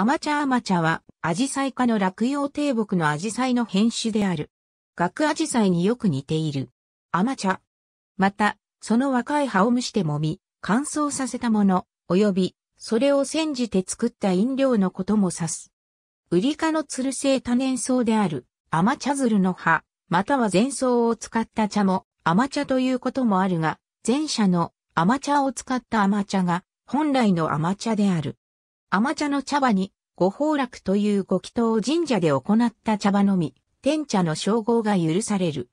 アマチャアマチャは、アジサイ科の落葉低木のアジサイの変種である。ガクアジサイによく似ている。アマチャ。また、その若い葉を蒸して揉み、乾燥させたもの、及び、それを煎じて作った飲料のことも指す。ウリ科のつる性多年草である、アマチャズルの葉、または前草を使った茶も、アマチャということもあるが、前者のアマチャを使ったアマチャが、本来のアマチャである。甘茶の茶葉に、ご宝楽というご祈祷を神社で行った茶葉のみ、天茶の称号が許される。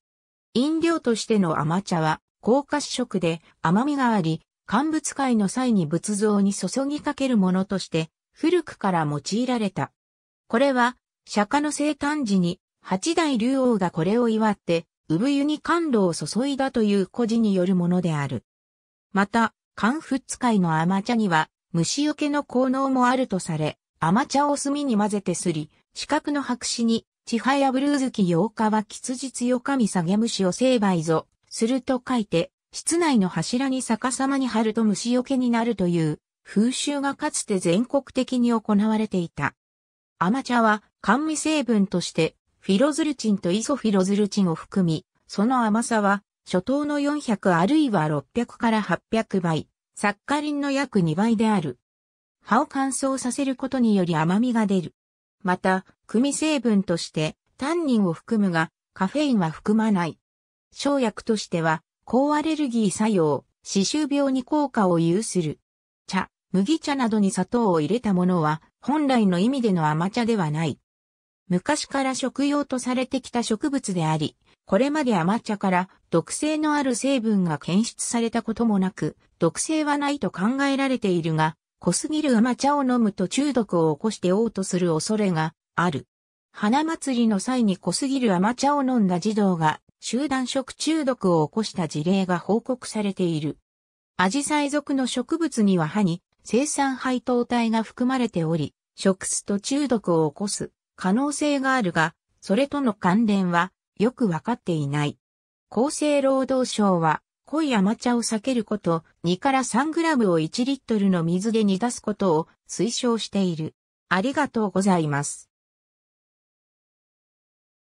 飲料としての甘茶は、高褐色で甘みがあり、乾物会の際に仏像に注ぎかけるものとして、古くから用いられた。これは、釈迦の生誕時に、八代竜王がこれを祝って、産湯に甘露を注いだという故事によるものである。また、寒仏会の甘茶には、虫除けの効能もあるとされ、甘茶を炭に混ぜてすり、四角の白紙に、ちはやブルーズキ8日は吉日よ神下げ虫を成敗ぞ、すると書いて、室内の柱に逆さまに貼ると虫除けになるという風習がかつて全国的に行われていた。甘茶は甘味成分としてフィロズルチンとイソフィロズルチンを含み、その甘さは初頭の400あるいは600から800倍、サッカリンの約2倍である。葉を乾燥させることにより甘みが出る。また、組成分として、タンニンを含むが、カフェインは含まない。生薬としては、抗アレルギー作用、歯周病に効果を有する。茶、麦茶などに砂糖を入れたものは、本来の意味での甘茶ではない。昔から食用とされてきた植物であり、これまで甘茶から毒性のある成分が検出されたこともなく、毒性はないと考えられているが、濃すぎる甘茶を飲むと中毒を起こして嘔吐する恐れがある。花祭りの際に濃すぎる甘茶を飲んだ児童が集団食中毒を起こした事例が報告されている。アジサイ属の植物には歯に生産配糖体が含まれており、食すと中毒を起こす可能性があるが、それとの関連はよくわかっていない。厚生労働省は、濃い甘茶を避けること、2から3グラムを1リットルの水で煮出すことを推奨している。ありがとうございます。